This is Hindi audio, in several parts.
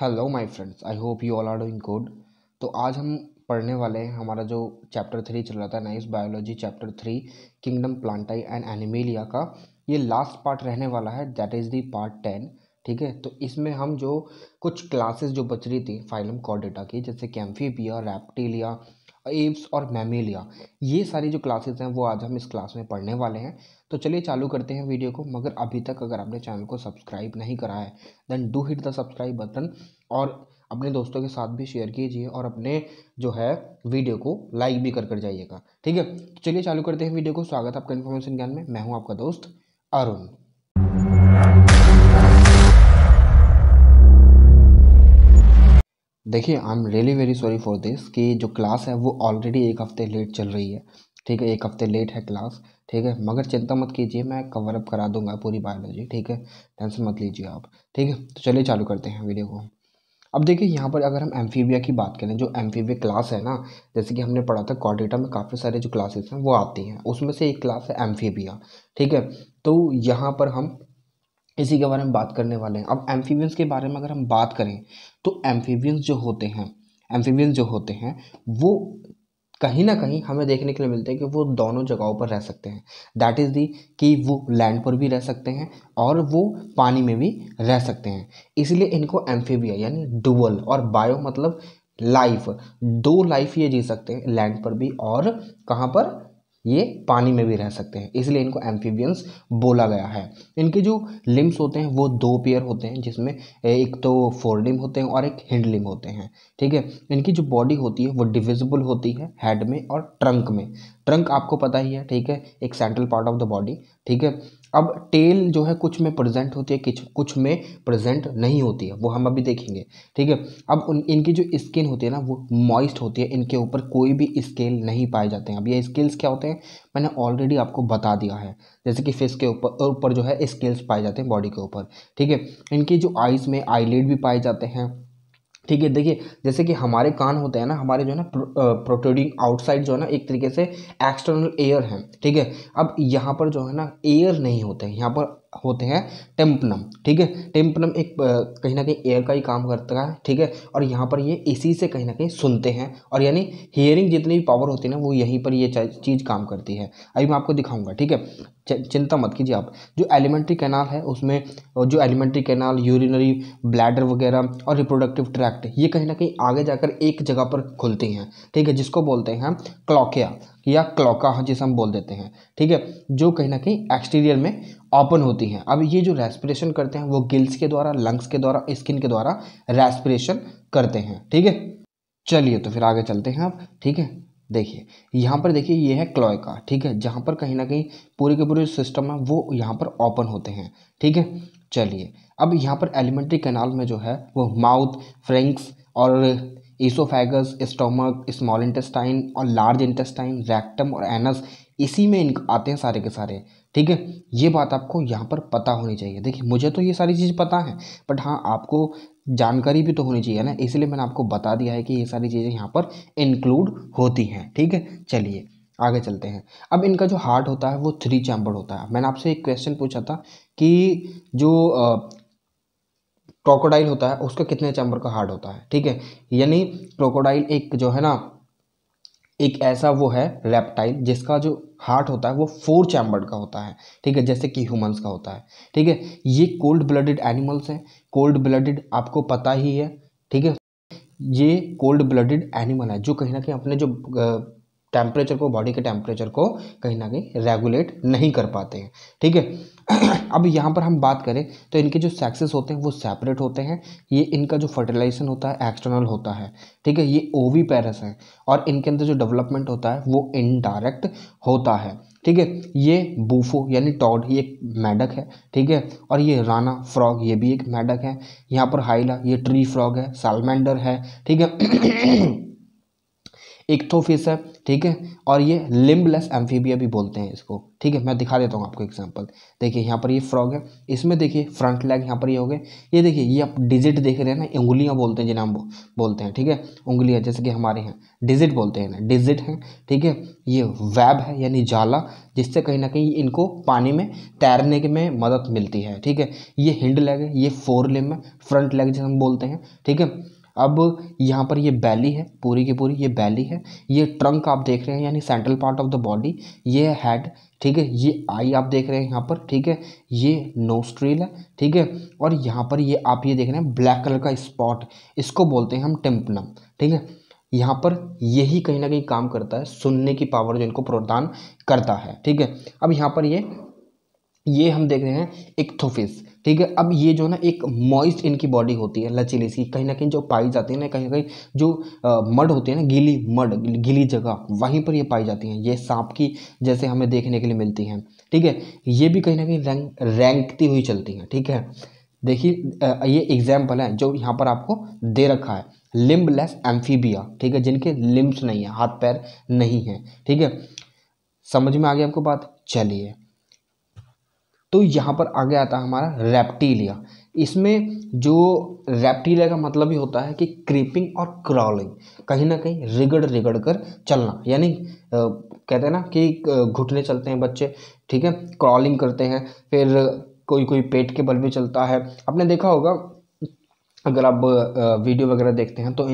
hello my friends I hope you all are doing good तो आज हम पढ़ने वाले हैं हमारा जो चैप्टर थ्री चल रहा था nice biology chapter three kingdom plantae and animalia का ये लास्ट पार्ट रहने वाला है that is the part ten ठीक है तो इसमें हम जो कुछ क्लासेस जो बच रही थी फाइलम कॉडेटा की जैसे कैम्फीपिया रैप्टीलिया एब्स और मेमिलिया ये सारी जो क्लासेस हैं वो आज हम इस क्लास में पढ़ने वाले हैं तो चलिए चालू करते हैं वीडियो को मगर अभी तक अगर आपने चैनल को सब्सक्राइब नहीं करा है then do hit the subscribe button और अपने दोस्तों के साथ भी शेयर कीजिए और अपने जो है वीडियो को लाइक भी कर कर जाइएगा ठीक है तो चलिए चालू करते हैं वीडियो को स्वागत आपका इन्फॉर्मेशन ज्ञान में मैं हूँ आपका दोस्त अरुण देखिए I am really very sorry for this कि जो क्लास है वो ऑलरेडी एक हफ्ते लेट चल रही है ठीक है एक हफ्ते लेट है क्लास ठीक है मगर चिंता मत कीजिए मैं कवर अप करा दूंगा पूरी बायोलॉजी ठीक है टेंशन मत लीजिए आप ठीक है तो चलिए चालू करते हैं वीडियो को अब देखिए यहाँ पर अगर हम एम्फीबिया की बात करें जो एम्फीबिया क्लास है ना जैसे कि हमने पढ़ा था कॉर्डेटा में काफ़ी सारे जो क्लासेस हैं वो आती हैं उसमें से एक क्लास है एम्फीबिया ठीक है तो यहाँ पर हम इसी के बारे में बात करने वाले हैं अब एम्फीबियंस के बारे में अगर हम बात करें तो एम्फीबियंस जो होते हैं एम्फीबियंस जो होते हैं वो कहीं ना कहीं हमें देखने के लिए मिलते हैं कि वो दोनों जगहों पर रह सकते हैं दैट इज़ दी कि वो लैंड पर भी रह सकते हैं और वो पानी में भी रह सकते हैं इसलिए इनको एम्फीबिया यानी डुअल और बायो मतलब लाइफ दो लाइफ ये जी सकते हैं लैंड पर भी और कहाँ पर ये पानी में भी रह सकते हैं इसलिए इनको एम्फीबियंस बोला गया है इनके जो लिम्स होते हैं वो दो पेयर होते हैं जिसमें एक तो फोर लिम होते हैं और एक हिंड लिम होते हैं ठीक है इनकी जो बॉडी होती है वो डिविजिबल होती है हेड में और ट्रंक में ट्रंक आपको पता ही है ठीक है एक central part of the body ठीक है अब टेल जो है कुछ में प्रेजेंट होती है कुछ में प्रेजेंट नहीं होती है वो हम अभी देखेंगे ठीक है अब उन इनकी जो स्किन होती है ना वो मॉइस्ट होती है इनके ऊपर कोई भी स्केल नहीं पाए जाते हैं अब ये स्केल्स क्या होते हैं मैंने ऑलरेडी आपको बता दिया है जैसे कि फेस के ऊपर ऊपर जो है स्केल्स पाए जाते हैं बॉडी के ऊपर ठीक है इनकी जो आइज़ में आईलेट भी पाए जाते हैं ठीक है देखिए जैसे कि हमारे कान होते हैं ना हमारे जो है ना प्रोट्रोडिंग आउटसाइड जो है ना एक तरीके से एक्सटर्नल एयर है ठीक है अब यहाँ पर जो है ना एयर नहीं होते हैं यहाँ पर होते हैं टेम्पनम ठीक है टेम्पनम एक कहीं ना कहीं एयर का ही काम करता है ठीक है और यहाँ पर ये इसी से कहीं ना कहीं सुनते हैं और यानी हियरिंग जितनी भी पावर होती है ना वो यहीं पर ये चीज़ काम करती है अभी मैं आपको दिखाऊंगा ठीक है चिंता मत कीजिए आप जो एलिमेंट्री कैनाल है उसमें जो एलिमेंट्री कैनाल यूरिनरी ब्लैडर वगैरह और रिप्रोडक्टिव ट्रैक्ट ये कहीं ना कहीं आगे जाकर एक जगह पर खुलती हैं ठीक है जिसको बोलते हैं क्लॉकिया या क्लोका हाँ जिसे हम बोल देते हैं ठीक है जो कहीं ना कहीं एक्सटीरियर में ओपन होती हैं अब ये जो रेस्पिरेशन करते हैं वो गिल्स के द्वारा लंग्स के द्वारा स्किन के द्वारा रेस्पिरेशन करते हैं ठीक है चलिए तो फिर आगे चलते हैं आप ठीक है देखिए यहाँ पर देखिए ये है क्लॉयका हाँ, ठीक है जहाँ पर कहीं ना कहीं पूरे के पूरे सिस्टम है वो यहाँ पर ओपन होते हैं ठीक है चलिए अब यहाँ पर एलिमेंट्री कैनाल में जो है वो माउथ फ्रेंक्स और ईसोफेगस स्टोमक स्मॉल इंटेस्टाइन और लार्ज इंटेस्टाइन रैक्टम और एनस इसी में इन आते हैं सारे के सारे ठीक है ये बात आपको यहाँ पर पता होनी चाहिए देखिए मुझे तो ये सारी चीज़ पता है बट हाँ आपको जानकारी भी तो होनी चाहिए ना इसलिए मैंने आपको बता दिया है कि ये सारी चीज़ें यहाँ पर इंक्लूड होती हैं ठीक है चलिए आगे चलते हैं अब इनका जो हार्ट होता है वो थ्री चैम्बर होता है मैंने आपसे एक क्वेश्चन पूछा था कि जो क्रोकोडाइल होता है उसका कितने चैम्बर का हार्ट होता है ठीक है यानी क्रोकोडाइल एक जो है ना एक ऐसा वो है रेप्टाइल जिसका जो हार्ट होता है वो फोर चैम्बर का होता है ठीक है जैसे कि ह्यूमंस का होता है ठीक है ये कोल्ड ब्लडेड एनिमल्स हैं कोल्ड ब्लडेड आपको पता ही है ठीक है ये कोल्ड ब्लडेड एनिमल है जो कहीं ना कहीं अपने जो टेम्परेचर को बॉडी के टेम्परेचर को कहीं ना कहीं रेगुलेट नहीं कर पाते हैं ठीक है अब यहाँ पर हम बात करें तो इनके जो सेक्सेस होते हैं वो सेपरेट होते हैं ये इनका जो फर्टिलाइजेशन होता है एक्सटर्नल होता है ठीक है ये ओवी पैरस हैं और इनके अंदर जो डेवलपमेंट होता है वो इनडायरेक्ट होता है ठीक है ये बूफो यानी टॉड ये एक मैडक है ठीक है और ये राना फ्रॉग ये भी एक मैडक है यहाँ पर हाइला ये ट्री फ्रॉग है सालमेंडर है ठीक है इक्थोफिस तो है ठीक है और ये लिम्बलेस एम्फीबिया भी बोलते हैं इसको ठीक है मैं दिखा देता हूँ आपको एग्जांपल देखिए यहाँ पर ये फ्रॉग है इसमें देखिए फ्रंट लेग यहाँ पर ये हो गए ये देखिए ये आप डिजिट देख रहे हैं ना उंगलियाँ बोलते हैं जिन्हें हम बोलते हैं ठीक है उंगलियाँ जैसे कि हमारे यहाँ डिजिट बोलते हैं ना डिजिट हैं ठीक है ये वैब है यानी जाला जिससे कहीं ना कहीं इनको पानी में तैरने के में मदद मिलती है ठीक है ये हिंड लेग है ये फोर लिम है फ्रंट लेग जिसे हम बोलते हैं ठीक है अब यहाँ पर ये बैली है पूरी की पूरी ये बैली है ये ट्रंक आप देख रहे हैं यानी central part of the body ये हेड ठीक है ये आई आप देख रहे हैं यहाँ पर ठीक है ये नोस्ट्रील है ठीक है और यहाँ पर ये आप ये देख रहे हैं ब्लैक कलर का स्पॉट इसको बोलते हैं हम टिम्पनम ठीक है यहाँ पर यही कहीं ना कहीं काम करता है सुनने की पावर जो इनको प्रदान करता है ठीक है अब यहाँ पर ये ये हम देख रहे हैं इक्थोफिस ठीक है अब ये जो ना एक मॉइस्ट इनकी बॉडी होती है लचीली सी कहीं ना कहीं जो पाई जाती है ना कहीं ना कहीं जो मड होती है ना गीली मड गीली जगह वहीं पर ये पाई जाती हैं ये सांप की जैसे हमें देखने के लिए मिलती हैं ठीक है ये भी कहीं ना कहीं रैंक रैंकती हुई चलती हैं ठीक है देखिए ये एग्जाम्पल है जो यहाँ पर आपको दे रखा है लिम्बलेस एम्फीबिया ठीक है जिनके लिम्ब्स नहीं है हाथ पैर नहीं है ठीक है समझ में आ गया आपको बात चलिए तो यहाँ पर आगे आता है हमारा रेप्टीलिया इसमें जो रेप्टीलिया का मतलब ही होता है कि क्रीपिंग और क्रॉलिंग कहीं ना कहीं रिगड़ रिगड़ कर चलना यानी कहते हैं ना कि घुटने चलते हैं बच्चे ठीक है क्रॉलिंग करते हैं फिर कोई कोई पेट के बल भी चलता है आपने देखा होगा अगर आप वीडियो वगैरह देखते हैं तो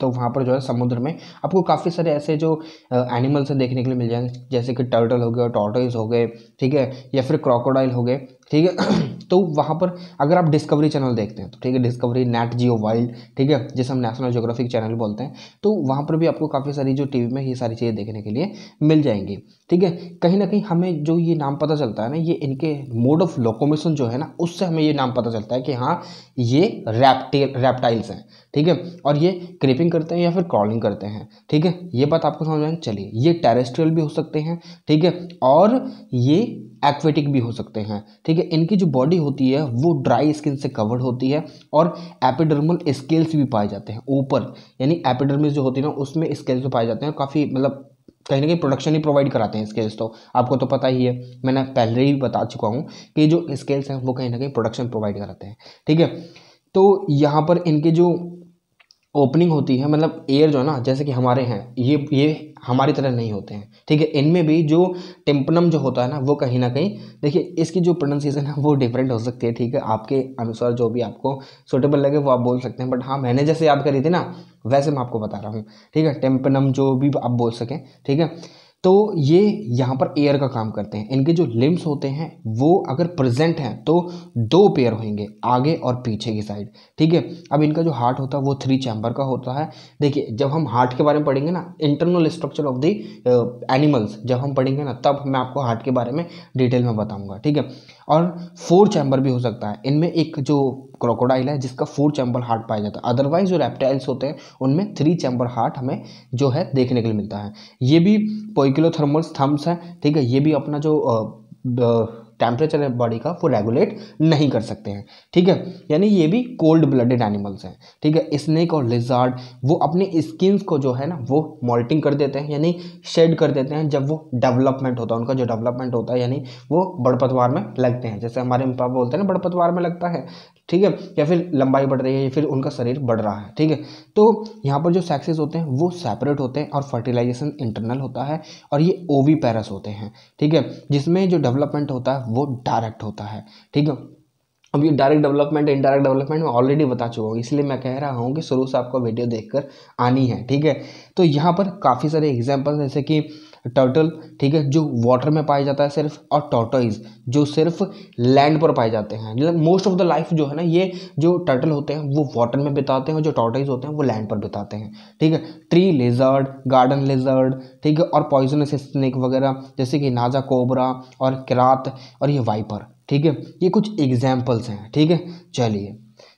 तो वहाँ पर जो है समुद्र में आपको काफ़ी सारे ऐसे जो एनिमल्स हैं देखने के लिए मिल जाएंगे जैसे कि टर्टल हो गए टॉर्टोइस हो गए ठीक है या फिर क्रोकोडाइल हो गए ठीक है तो वहाँ पर अगर आप डिस्कवरी चैनल देखते हैं तो ठीक है डिस्कवरी नेट जियो वाइल्ड ठीक है जैसे हम नेशनल जोग्राफिक चैनल बोलते हैं तो वहाँ पर भी आपको काफ़ी सारी जो टीवी में ये सारी चीज़ें देखने के लिए मिल जाएंगी ठीक है कहीं ना कहीं हमें जो ये नाम पता चलता है ना ये इनके मोड ऑफ लोकोमेशन जो है ना उससे हमें ये नाम पता चलता है कि हाँ ये रैप्टेल रैप्टाइल्स हैं ठीक है और ये क्रीपिंग करते हैं या फिर क्रॉलिंग करते हैं ठीक है ये बात आपको समझ में चलिए ये टेरेस्ट्रियल भी हो सकते हैं ठीक है और ये एक्वेटिक भी हो सकते हैं ठीक है इनकी जो बॉडी होती है वो ड्राई स्किन से कवर्ड होती है और एपिडर्मल स्केल्स भी पाए जाते हैं ऊपर यानी एपिडर्मिस जो होती है ना उसमें स्केल्स भी पाए जाते हैं काफ़ी मतलब कहीं ना कहीं प्रोडक्शन ही प्रोवाइड कराते हैं स्केल्स तो आपको तो पता ही है मैंने पहले ही बता चुका हूँ कि जो स्केल्स हैं वो कहीं ना कहीं प्रोडक्शन प्रोवाइड कराते हैं ठीक है तो यहाँ पर इनके जो ओपनिंग होती है मतलब एयर जो है ना जैसे कि हमारे हैं ये ये हमारी तरह नहीं होते हैं ठीक है इनमें भी जो टेम्पनम जो होता है ना वो कहीं ना कहीं देखिए इसकी जो प्रोनाउंसिएशन है वो डिफरेंट हो सकती है ठीक है आपके अनुसार जो भी आपको सुटेबल लगे वो आप बोल सकते हैं बट हाँ मैंने जैसे याद करी थी ना वैसे मैं आपको बता रहा हूँ ठीक है टेम्पनम जो भी आप बोल सकें ठीक है तो ये यहाँ पर एयर का काम करते हैं इनके जो लिम्स होते हैं वो अगर प्रेजेंट हैं तो दो पेयर होंगे आगे और पीछे की साइड ठीक है अब इनका जो हार्ट होता है वो थ्री चैम्बर का होता है देखिए जब हम हार्ट के बारे में पढ़ेंगे ना internal structure of the animals जब हम पढ़ेंगे ना तब मैं आपको हार्ट के बारे में डिटेल में बताऊँगा ठीक है और फोर चैम्बर भी हो सकता है इनमें एक जो क्रोकोडाइल है जिसका फोर चैम्बर हार्ट पाया जाता है अदरवाइज जो रेप्टाइल्स होते हैं उनमें थ्री चैम्बर हार्ट हमें जो है देखने के लिए मिलता है ये भी पोइकिलोथर्मल्स थम्स हैं ठीक है ये भी अपना जो टेम्परेचर है बॉडी का वो रेगुलेट नहीं कर सकते हैं ठीक है यानी ये भी कोल्ड ब्लडेड एनिमल्स हैं ठीक है स्नेक और लिजार्ड वो अपने स्किन्स को जो है ना वो मोल्टिंग कर देते हैं यानी शेड कर देते हैं जब वो डेवलपमेंट होता है उनका जो डेवलपमेंट होता है यानी वो बड़पतवार में लगते हैं जैसे हमारे पापा बोलते हैं ना बड़पतवार में लगता है ठीक है या फिर लंबाई बढ़ रही है या फिर उनका शरीर बढ़ रहा है ठीक है तो यहाँ पर जो सेक्सेस होते हैं वो सेपरेट होते हैं और फर्टिलाइजेशन इंटरनल होता है और ये ओवी पैरस होते हैं ठीक है जिसमें जो डेवलपमेंट होता है वो डायरेक्ट होता है ठीक है अब ये डायरेक्ट डेवलपमेंट इनडायरेक्ट डेवलपमेंट मैं ऑलरेडी बता चुका हूँ इसलिए मैं कह रहा हूँ कि शुरू से आपको वीडियो देखकर आनी है ठीक है तो यहाँ पर काफ़ी सारे एग्जाम्पल जैसे कि टर्टल ठीक है जो वाटर में पाया जाता है सिर्फ और टोटोइज जो सिर्फ लैंड पर पाए जाते हैं मोस्ट ऑफ द लाइफ जो है ना ये जो टर्टल होते हैं वो वाटर में बिताते हैं जो टोटोइज होते हैं वो लैंड पर बिताते हैं ठीक है ट्री लेजर्ड गार्डन लेजर्ड ठीक है और पॉइजनस स्नेक वगैरह जैसे कि नाजा कोबरा और किरात और ये वाइपर ठीक है ये कुछ एग्जाम्पल्स हैं ठीक है चलिए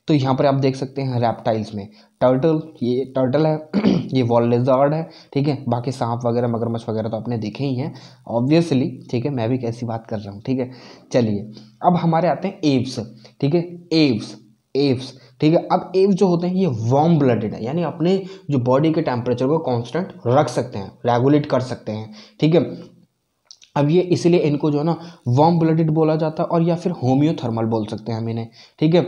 तो यहाँ पर आप देख सकते हैं रेप्टाइल्स में टर्टल ये टर्टल है ये वॉल है ठीक है बाकी सांप वगैरह मगरमच्छ वगैरह तो आपने देखे ही हैं ऑब्वियसली ठीक है मैं भी कैसी बात कर रहा हूँ ठीक है चलिए अब हमारे आते हैं एव्स ठीक है एव्स एव्स ठीक है अब एव्स जो होते हैं ये वार्म ब्लडेड है यानी अपने जो बॉडी के टेम्परेचर को कॉन्स्टेंट रख सकते हैं रेगुलेट कर सकते हैं ठीक है अब ये इसलिए इनको जो है ना वार्म ब्लडेड बोला जाता है और या फिर होम्योथर्मल बोल सकते हैं हम इन्हें ठीक है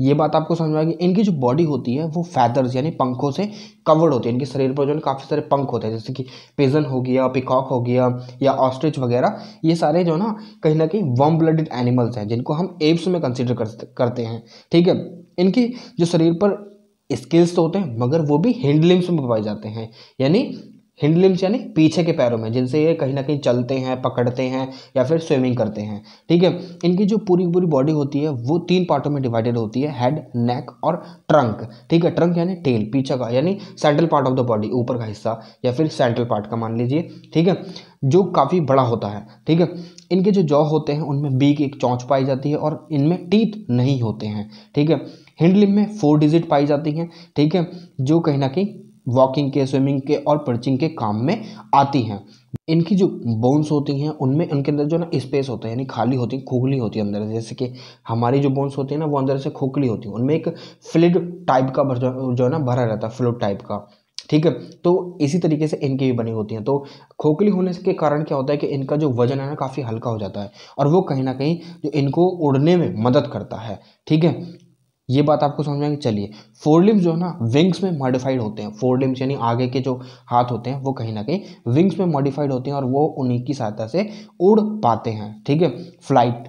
ये बात आपको समझ में आएगी इनकी जो बॉडी होती है वो फैदर्स यानी पंखों से कवर्ड होती है इनके शरीर पर जो है काफ़ी सारे पंख होते हैं जैसे कि पेजन हो गया पिकॉक हो गया या ऑस्ट्रिच वगैरह ये सारे जो है ना कहीं ना कहीं वम ब्लडेड एनिमल्स हैं जिनको हम एप्स में कंसिडर करते हैं ठीक है इनकी जो शरीर पर स्किल्स तो होते हैं मगर वो भी हैंडलिंग्स में पाए जाते हैं यानी हिंड लिम्स यानी पीछे के पैरों में जिनसे ये कहीं ना कहीं चलते हैं पकड़ते हैं या फिर स्विमिंग करते हैं ठीक है इनकी जो पूरी पूरी बॉडी होती है वो तीन पार्टों में डिवाइडेड होती है हेड नेक और ट्रंक ठीक है ट्रंक यानी टेल पीछे का यानी central part of the body ऊपर का हिस्सा या फिर सेंट्रल पार्ट का मान लीजिए ठीक है जो काफ़ी बड़ा होता है ठीक है इनके जो जॉ होते हैं उनमें बी की एक चौंच पाई जाती है और इनमें टीथ नहीं होते हैं ठीक है हिंडलिम में फोर डिजिट पाई जाती हैं ठीक है जो कहीं ना कहीं वॉकिंग के स्विमिंग के और पर्चिंग के काम में आती हैं इनकी जो बोन्स होती हैं उनमें उनके अंदर जो ना स्पेस होता है यानी खाली होती है खोखली होती है अंदर जैसे कि हमारी जो बोन्स होती है ना वो अंदर से खोखली होती है उनमें एक फ्लिड टाइप का भर जो है ना भरा रहता है फ्लूड टाइप का ठीक है तो इसी तरीके से इनकी भी बनी होती हैं तो खोखली होने के कारण क्या होता है कि इनका जो वजन है ना काफ़ी हल्का हो जाता है और वो कहीं ना कहीं जो इनको उड़ने में मदद करता है ठीक है ये बात आपको समझ में आएगी चलिए फोर लिम्स जो है ना विंग्स में मॉडिफाइड होते हैं फोर लिम्स यानी आगे के जो हाथ होते हैं वो कहीं ना कहीं विंग्स में मॉडिफाइड होते हैं और वो उन्हीं की सहायता से उड़ पाते हैं ठीक है फ्लाइट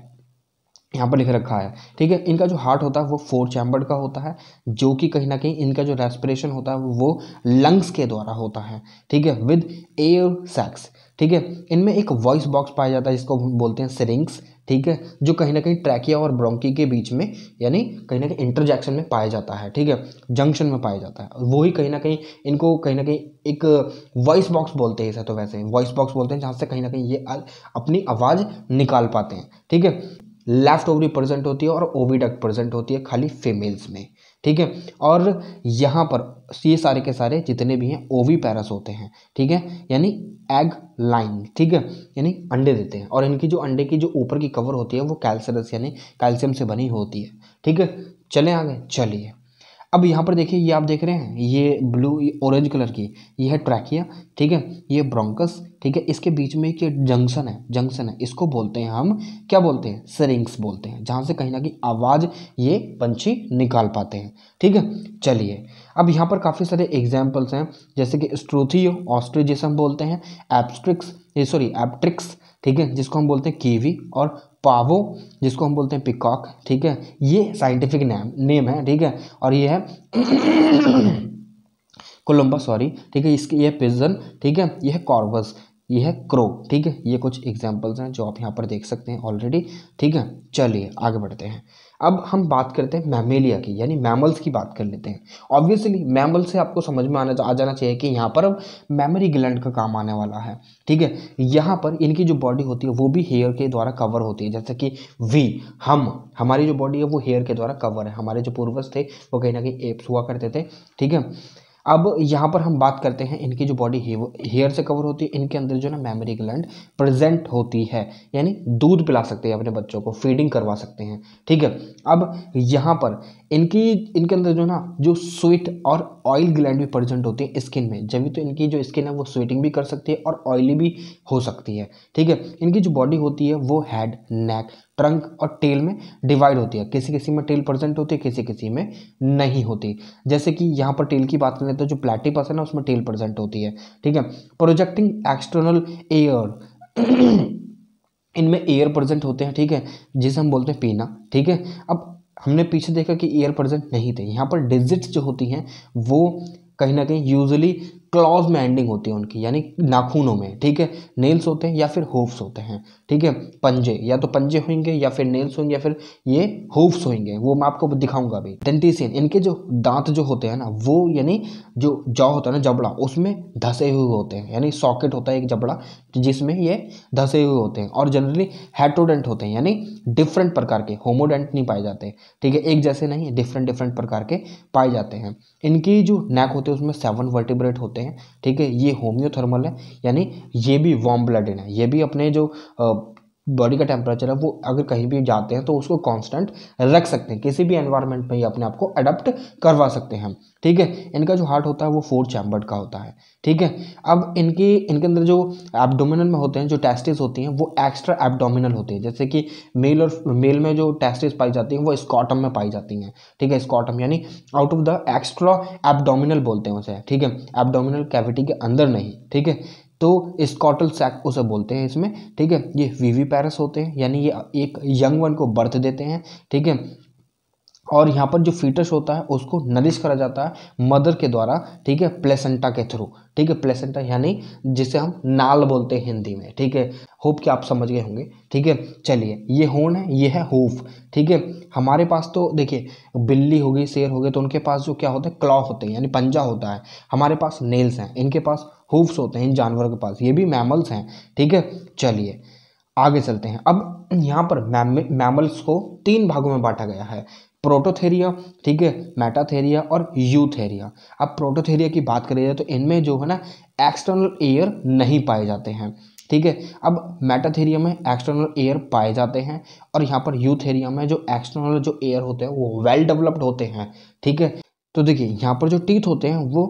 यहाँ पर लिख रखा है ठीक है इनका जो हार्ट होता है वो फोर चैम्बर का होता है जो कि कहीं ना कहीं इनका जो रेस्पिरेशन होता है वो लंग्स के द्वारा होता है ठीक है विद एयर सैक्स ठीक है इनमें एक वॉइस बॉक्स पाया जाता है जिसको बोलते हैं सिरिंग्स ठीक है जो कहीं ना कहीं ट्रैकिया और ब्रोंकी के बीच में यानी कहीं ना कहीं इंटरजैक्शन में पाया जाता है ठीक है जंक्शन में पाया जाता है वही कहीं ना कहीं इनको कहीं ना कहीं एक वॉइस बॉक्स बोलते हैं तो वैसे वॉइस बॉक्स बोलते हैं जहाँ से कहीं ना कहीं ये अपनी आवाज़ निकाल पाते हैं ठीक है लेफ्ट ओवरी प्रेजेंट होती है और ओवीडक्ट प्रेजेंट होती है खाली फीमेल्स में ठीक है और यहाँ पर ये सारे के सारे जितने भी हैं ओवी पैरस होते हैं ठीक है यानी एग लाइन ठीक है यानी अंडे देते हैं और इनकी जो अंडे की जो ऊपर की कवर होती है वो कैल्सरस यानी कैल्शियम से बनी होती है ठीक है चले आगे चलिए अब यहाँ पर देखिए ये आप देख रहे हैं ये ब्लू ऑरेंज कलर की ये है ट्रैकिया ठीक है ये ब्रोंकस ठीक है इसके बीच में एक जंक्शन है जंक्शन है इसको बोलते हैं हम क्या बोलते हैं सरिंग्स बोलते हैं जहाँ से कहीं ना कहीं आवाज़ ये पंछी निकाल पाते हैं ठीक है चलिए अब यहाँ पर काफ़ी सारे एग्जाम्पल्स हैं जैसे कि स्ट्रोथियो ऑस्ट्रिज हम बोलते हैं एप्स्ट्रिक्स सॉरी एप्ट्रिक्स ठीक है जिसको हम बोलते हैं कीवी और पावो जिसको हम बोलते हैं पिकॉक ठीक है ये साइंटिफिक नेम नेम है ठीक है और ये है कोलम्बा सॉरी ठीक है इसके ये पिजन ठीक है यह कॉर्वस यह है क्रो ठीक है ये कुछ एग्जाम्पल्स हैं जो आप यहाँ पर देख सकते हैं ऑलरेडी ठीक है चलिए आगे बढ़ते हैं अब हम बात करते हैं मैमेलिया की यानी मैमल्स की बात कर लेते हैं ऑब्वियसली मैमल से आपको समझ में आना आ जाना चाहिए कि यहाँ पर अब मेमोरी ग्लैंड का काम आने वाला है ठीक है यहाँ पर इनकी जो बॉडी होती है वो भी हेयर के द्वारा कवर होती है जैसे कि वी हम हमारी जो बॉडी है वो हेयर के द्वारा कवर है हमारे जो पूर्वज थे वो कहीं ना कहीं एप्स हुआ करते थे ठीक है अब यहाँ पर हम बात करते हैं इनकी जो बॉडी है वो हेयर से कवर होती है इनके अंदर जो ना मेमोरी ग्लैंड प्रेजेंट होती है यानी दूध पिला सकते हैं अपने बच्चों को फीडिंग करवा सकते हैं ठीक है अब यहाँ पर इनकी इनके अंदर जो ना जो स्वीट और ऑयल ग्लैंड भी प्रेजेंट होती है स्किन में जब भी तो इनकी जो स्किन है वो स्वेटिंग भी कर सकती है और ऑयली भी हो सकती है ठीक है इनकी जो बॉडी होती है वो हैड नेक ट्रंक और टेल में डिवाइड होती है किसी किसी में टेल प्रेजेंट होती है किसी किसी में नहीं होती जैसे कि यहाँ पर टेल की बात करें तो जो प्लेटिपस है ना उसमें टेल प्रेजेंट होती है ठीक है प्रोजेक्टिंग एक्सटर्नल एयर इनमें एयर प्रेजेंट होते हैं ठीक है जिसे हम बोलते हैं पीना ठीक है अब हमने पीछे देखा कि एयर प्रेजेंट नहीं थे यहाँ पर डिजिट्स जो होती हैं वो कहीं ना कहीं यूजली क्लॉज में एंडिंग होती है उनकी यानी नाखूनों में ठीक है नेल्स होते हैं या फिर होफ्स होते हैं ठीक है पंजे या तो पंजे होंगे या फिर नेल्स होंगे या फिर ये होफ्स होंगे वो मैं आपको दिखाऊंगा अभी डेंटिसियन इनके जो दांत जो होते हैं ना वो यानी जो जॉ होता है ना जबड़ा उसमें धसे हुए होते हैं यानी सॉकेट होता है एक जबड़ा जिसमें ये धसे हुए होते हैं और जनरली हेटोडेंट होते हैं यानी डिफरेंट प्रकार के होमोडेंट नहीं पाए जाते ठीक है एक जैसे नहीं डिफरेंट डिफरेंट प्रकार के पाए जाते हैं इनकी जो नेक होते हैं उसमें सेवन वर्टिब्रेट होते होते हैं ठीक है ये होम्योथर्मल है यानी ये भी वार्म ब्लडेड है ये भी अपने जो बॉडी का टेम्परेचर है वो अगर कहीं भी जाते हैं तो उसको कांस्टेंट रख सकते हैं किसी भी एनवायरनमेंट में ही अपने आप को अडप्ट करवा सकते हैं ठीक है इनका जो हार्ट होता है वो फोर चैम्बर का होता है ठीक है अब इनकी इनके अंदर जो एबडोमिनल में होते हैं जो टेस्टिस होती हैं वो एक्स्ट्रा एबडोमिनल होती है जैसे कि मेल और मेल में जो टेस्टिस पाई जाती हैं वो स्कॉटम में पाई जाती हैं ठीक है स्कॉटम यानी out of the extra abdominal बोलते हैं उसे ठीक है एबडोमिनल कैविटी के अंदर नहीं ठीक है तो स्कॉटल सैक उसे बोलते हैं इसमें ठीक है ये वीवी पैरस होते हैं यानी ये एक यंग वन को बर्थ देते हैं ठीक है और यहाँ पर जो फीटस होता है उसको नरिश करा जाता है मदर के द्वारा ठीक है प्लेसेंटा के थ्रू ठीक है प्लेसेंटा यानी जिसे हम नाल बोलते हैं हिंदी में ठीक है होप कि आप समझ गए होंगे ठीक है चलिए ये होन है ये है होफ ठीक है हमारे पास तो देखिए बिल्ली होगी शेर हो गए तो उनके पास जो क्या होता है क्लॉ होते हैं यानी पंजा होता है हमारे पास नेल्स हैं इनके पास हुफ्स होते हैं इन जानवरों के पास ये भी मैमल्स हैं ठीक है चलिए आगे चलते हैं अब यहाँ पर मैम मैमल्स को तीन भागों में बांटा गया है प्रोटोथेरिया ठीक है मेटाथेरिया और यूथेरिया अब प्रोटोथेरिया की बात करें जाए तो इनमें जो है ना एक्सटर्नल एयर नहीं पाए जाते हैं ठीक है अब मेटाथेरियम में एक्सटर्नल एयर पाए जाते हैं और यहाँ पर यूथेरियम में जो एक्सटर्नल जो एयर होते हैं वो वेल डेवलप्ड होते हैं ठीक है तो देखिए यहाँ पर जो टीथ होते हैं वो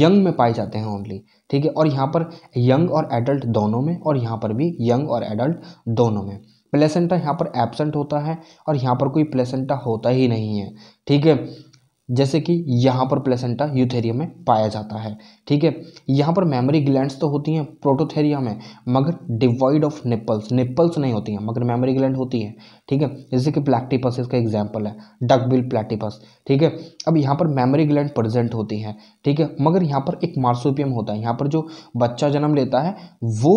यंग में पाए जाते हैं ओनली ठीक है और यहाँ पर यंग और एडल्ट दोनों में और यहाँ पर भी यंग और एडल्ट दोनों में प्लेसेंटा यहाँ पर एबसेंट होता है और यहाँ पर कोई प्लेसेंटा होता ही नहीं है ठीक है जैसे कि यहाँ पर प्लेसेंटा यूथेरिया में पाया जाता है ठीक है यहाँ पर मेमोरी ग्लैंड्स तो होती हैं प्रोटोथेरिया में मगर डिवाइड ऑफ निप्पल्स निप्पल्स नहीं होती हैं मगर मेमोरी ग्लैंड होती है ठीक है जैसे कि प्लैक्टिपस इसका एग्जाम्पल है डकबिल प्लैटिपस ठीक है अब यहाँ पर मेमोरी ग्लैंड प्रजेंट होती है ठीक है मगर यहाँ पर एक मार्सोपियम होता है यहाँ पर जो बच्चा जन्म लेता है वो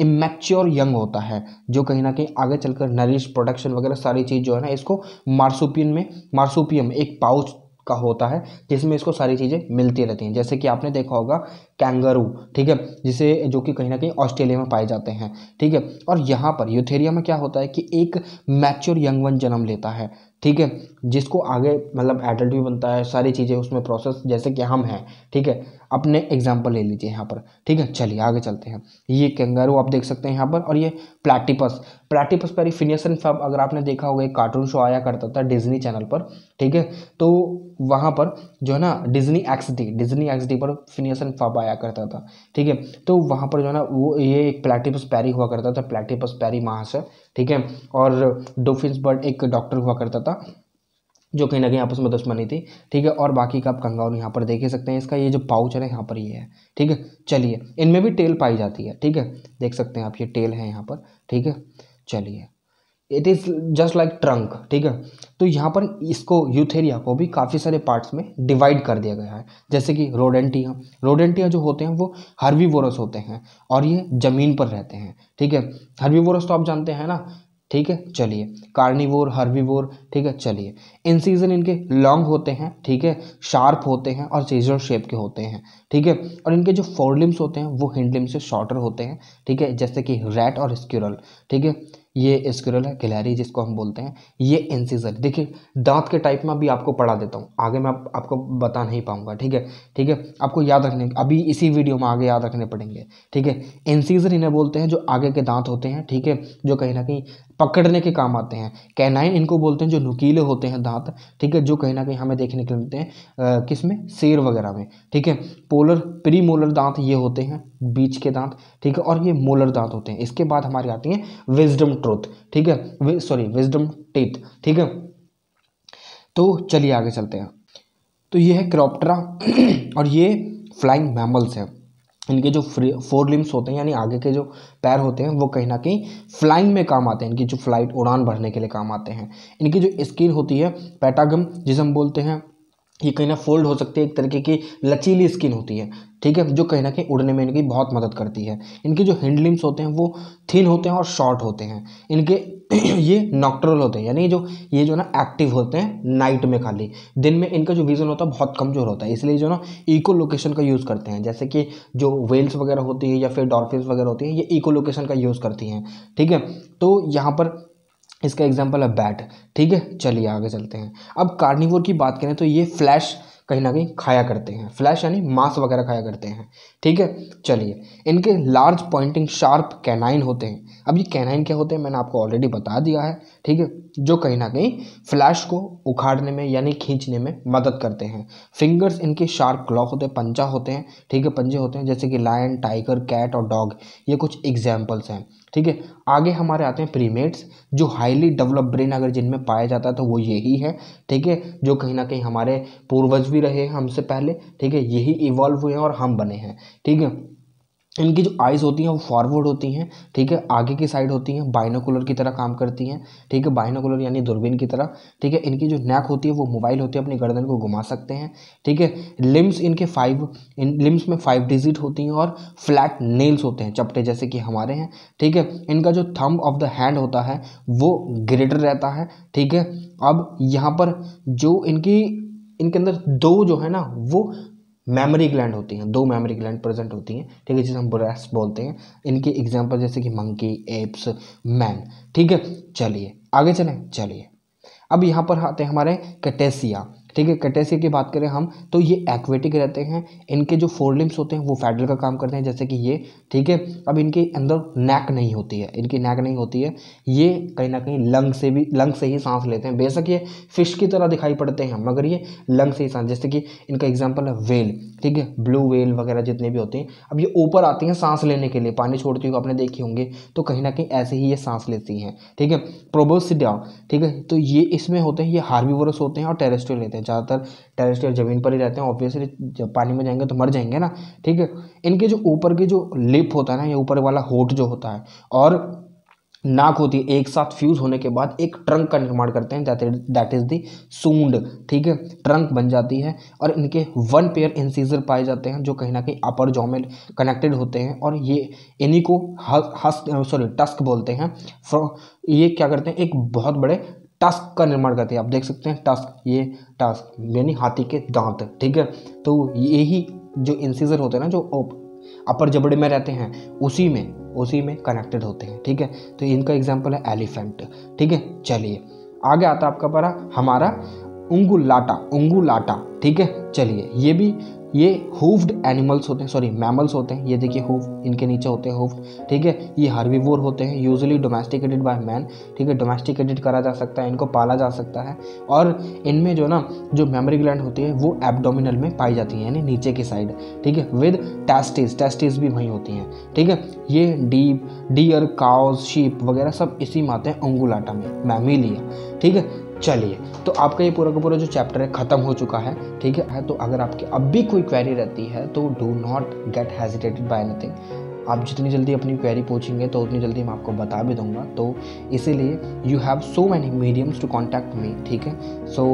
इमेच्योर यंग होता है जो कहीं ना कहीं आगे चलकर नरिश प्रोडक्शन वगैरह सारी चीज़ जो है ना इसको मार्सोपियन में मार्सोपियम एक पाउच का होता है जिसमें इसको सारी चीज़ें मिलती रहती हैं जैसे कि आपने देखा होगा कैंगरू ठीक है जिसे जो कि कहीं ना कहीं ऑस्ट्रेलिया में पाए जाते हैं ठीक है और यहाँ पर यूथेरिया में क्या होता है कि एक मैच्योर यंग वन जन्म लेता है ठीक है जिसको आगे मतलब एडल्ट भी बनता है सारी चीज़ें उसमें प्रोसेस जैसे कि हम हैं ठीक है अपने एग्जाम्पल ले लीजिए यहाँ पर ठीक है चलिए आगे चलते हैं ये कंगारू आप देख सकते हैं यहाँ पर और ये प्लेटिपस प्लेटिपस फिनियसन फैब अगर आपने देखा होगा एक कार्टून शो आया करता था डिज्नी चैनल पर ठीक है तो वहाँ पर जो है ना Disney X D Disney X D पर फिनियसन फैब आया करता था ठीक है तो वहाँ पर जो है ना वो ये एक प्लेटिपस पैरी हुआ करता था प्लेटिपस पैरी महाशय ठीक है और बर्ड एक डॉक्टर हुआ करता था जो कहीं ना कहीं आपस में दुश्मनी थी ठीक है और बाकी का आप कंगाउन यहाँ पर देख ही सकते हैं इसका ये जो पाउच है यहाँ पर ये है ठीक है चलिए इनमें भी टेल पाई जाती है ठीक है देख सकते हैं आप ये टेल है यहाँ पर ठीक है चलिए it is just like trunk ठीक है तो यहाँ पर इसको यूथेरिया को भी काफ़ी सारे पार्ट्स में डिवाइड कर दिया गया है जैसे कि रोडेंटिया रोडेंटिया जो होते हैं वो हर्बीवोरस होते हैं और ये ज़मीन पर रहते हैं ठीक है हर्बीवोरस तो आप जानते हैं ना ठीक है चलिए कार्निवोर हर्बीवोर ठीक है चलिए इन सीजन इनके लॉन्ग होते हैं ठीक है शार्प होते हैं और सीजनल शेप के होते हैं ठीक है और इनके जो फोर लिम्स होते हैं वो हिंड लिम्स से शॉर्टर होते हैं ठीक है जैसे कि रैट और स्क्यूरल ठीक है ये है गिलहरी जिसको हम बोलते हैं ये इंसीजर देखिए दांत के टाइप में भी आपको पढ़ा देता हूँ आगे मैं आप, आपको बता नहीं पाऊँगा ठीक है ठीक है आपको याद रखने अभी इसी वीडियो में आगे याद रखने पड़ेंगे ठीक है इंसीजर इन्हें बोलते हैं जो आगे के दांत होते हैं ठीक है जो कहीं ना कहीं पकड़ने के काम आते हैं कैनाइन इनको बोलते हैं जो नुकीले होते हैं दांत ठीक है जो कहीं ना कहीं हमें देखने के मिलते हैं किस में शेर वगैरह में ठीक है पोलर प्री दांत ये होते हैं बीच के दांत ठीक है और ये मोलर दांत होते हैं इसके बाद हमारी आती है विजडम ट्रूथ ठीक है सॉरी विजडम टेथ ठीक है तो चलिए आगे चलते हैं तो ये है क्रॉप्टरा और ये फ्लाइंग मैमल्स हैं इनके जो फोर लिम्स होते हैं यानी आगे के जो पैर होते हैं वो कहीं ना कहीं फ्लाइंग में काम आते हैं इनकी जो फ्लाइट उड़ान भरने के लिए काम आते हैं इनकी जो स्किन होती है पैटागम जिसे हम बोलते हैं ये कहीं ना फोल्ड हो सकती है एक तरीके की लचीली स्किन होती है ठीक है जो कहीं ना कहीं उड़ने में इनकी बहुत मदद करती है इनके जो हैंडलिम्स होते हैं वो थिन होते हैं और शॉर्ट होते हैं इनके ये नॉक्ट्रल होते हैं यानी जो ये जो ना एक्टिव होते हैं नाइट में खाली दिन में इनका जो विज़न होता है बहुत कमज़ोर होता है इसलिए जो ना इको लोकेशन का यूज़ करते हैं जैसे कि जो वेल्स वगैरह होती है या फिर डॉल्फिन वगैरह होती हैं ये इको लोकेशन का यूज़ करती हैं ठीक है तो यहाँ पर इसका एग्जाम्पल है बैट ठीक है चलिए आगे चलते हैं अब कार्निवोर की बात करें तो ये फ्लैश कहीं ना कहीं खाया करते हैं फ्लैश यानी मांस वगैरह खाया करते हैं ठीक है चलिए इनके लार्ज पॉइंटिंग शार्प कैनाइन होते हैं अब ये कैनाइन क्या होते हैं मैंने आपको ऑलरेडी बता दिया है ठीक है जो कहीं ना कहीं फ्लैश को उखाड़ने में यानी खींचने में मदद करते हैं फिंगर्स इनके शार्प क्लॉक होते हैं पंजा होते हैं ठीक है पंजे होते हैं जैसे कि लायन टाइगर कैट और डॉग ये कुछ एग्जाम्पल्स हैं ठीक है आगे हमारे आते हैं प्रीमेट्स जो हाईली डेवलप ब्रेन अगर जिनमें पाया जाता है तो वो यही है ठीक है जो कहीं ना कहीं हमारे पूर्वज भी रहे हमसे पहले ठीक है यही इवॉल्व हुए हैं और हम बने हैं ठीक है इनकी जो आइज़ होती हैं वो फॉरवर्ड होती हैं ठीक है आगे की साइड होती हैं बाइनोकुलर की तरह काम करती हैं ठीक है बाइनोकुलर यानी दूरबीन की तरह ठीक है इनकी जो नेक होती है वो मोबाइल होती है अपनी गर्दन को घुमा सकते हैं ठीक है लिम्स इनके फाइव इन लिम्स में फाइव डिजिट होती हैं और फ्लैट नेल्स होते हैं चपटे जैसे कि हमारे हैं ठीक है इनका जो थम्ब ऑफ द हैंड होता है वो ग्रेटर रहता है ठीक है अब यहाँ पर जो इनकी इनके अंदर दो जो है ना वो मेमोरी ग्लैंड होती हैं दो मेमोरी ग्लैंड प्रेजेंट होती हैं ठीक है जिसे हम ब्रेस्ट बोलते हैं इनके एग्जाम्पल जैसे कि मंकी एप्स मैन ठीक है चलिए आगे चलें चलिए अब यहाँ पर आते हैं हमारे कैटेसिया ठीक है कटेसिया की बात करें हम तो ये एक्वेटिक रहते हैं इनके जो फोर लिम्स होते हैं वो फैडल का काम करते हैं जैसे कि ये ठीक है अब इनके अंदर नेक नहीं होती है इनकी नेक नहीं होती है ये कहीं ना कहीं लंग से भी लंग से ही सांस लेते हैं बेशक ये फिश की तरह दिखाई पड़ते हैं मगर ये लंग से ही सांस जैसे कि इनका एग्जाम्पल है वेल ठीक है ब्लू वेल वगैरह जितने भी होते हैं अब ये ऊपर आती हैं सांस लेने के लिए पानी छोड़ती हुई आपने देखे होंगे तो कहीं ना कहीं ऐसे ही ये सांस लेती हैं ठीक है प्रोबोसिडा ठीक है तो ये इसमें होते हैं ये हार्वीवरस होते हैं और टेरेस्ट्रियल लेते हैं ज़्यादातर टेरेस्ट्रियल ज़मीन पर ही रहते हैं ऑब्वियसली जब पानी में जाएंगे तो मर जाएंगे ना ठीक है इनके जो ऊपर की जो लिप होता है ना ये ऊपर वाला होठ जो होता है और नाक होती है एक साथ फ्यूज़ होने के बाद एक ट्रंक का निर्माण करते हैं दैट इज़ दी सूंड ठीक है ट्रंक बन जाती है और इनके वन पेयर इंसीजर पाए जाते हैं जो कहीं ना कहीं अपर जॉ में कनेक्टेड होते हैं और ये इन्हीं को हस सॉरी टस्क बोलते हैं ये क्या करते हैं एक बहुत बड़े टस्क का निर्माण करते हैं आप देख सकते हैं टस्क ये टास्क यानी हाथी के दांत ठीक है तो यही जो इंसीजर होते हैं ना जो अपर जबड़े में रहते हैं उसी में उसी में कनेक्टेड होते हैं ठीक है तो इनका एग्जाम्पल है एलिफेंट ठीक है चलिए आगे आता आपका परा हमारा उंगुलाटा उंगुलाटा ठीक है चलिए ये भी ये हुफ्ड एनिमल्स होते हैं सॉरी मैमल्स होते हैं ये देखिए हुफ इनके नीचे होते हैं हुफ्ड ठीक है ये हार्वीवोर होते हैं यूजुअली डोमेस्टिकेटेड बाय मैन ठीक है डोमेस्टिकेटेड करा जा सकता है इनको पाला जा सकता है और इनमें जो ना जो मेमोरी ग्लैंड होती है वो एबडोमिनल में पाई जाती है यानी नीचे की साइड ठीक है विद टेस्टिस टेस्टिस भी वहीं होती हैं ठीक है ये डीप डियर काउ शीप वगैरह सब इसी में आते हैं अंगुलाटा में मैमिलिया ठीक है चलिए तो आपका ये पूरा का पूरा जो चैप्टर है ख़त्म हो चुका है ठीक है तो अगर आपकी अब भी कोई क्वेरी रहती है तो do not get hesitated by anything आप जितनी जल्दी अपनी क्वेरी पूछेंगे तो उतनी जल्दी मैं आपको बता भी दूंगा तो इसीलिए you have so many mediums to contact me ठीक है so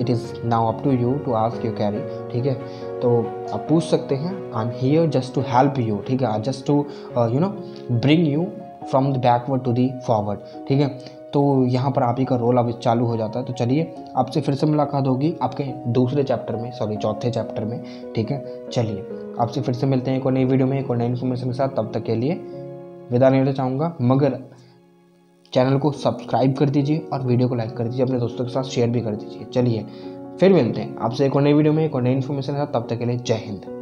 it is now up to you to ask you query ठीक है तो आप पूछ सकते हैं I am here just to help you ठीक है just to you know bring you from the backward to the forward ठीक है तो यहाँ पर आप ही का रोल अब चालू हो जाता है तो चलिए आपसे फिर से मुलाकात होगी आपके दूसरे चैप्टर में सॉरी चौथे चैप्टर में ठीक है चलिए आपसे फिर से मिलते हैं एक और नई वीडियो में एक और नई इन्फॉर्मेशन के साथ तब तक के लिए विदा लेना चाहूँगा मगर चैनल को सब्सक्राइब कर दीजिए और वीडियो को लाइक कर दीजिए अपने दोस्तों के साथ शेयर भी कर दीजिए चलिए फिर मिलते हैं आपसे एक और नई वीडियो में एक और नई इन्फॉर्मेशन के साथ तब तक के लिए जय हिंद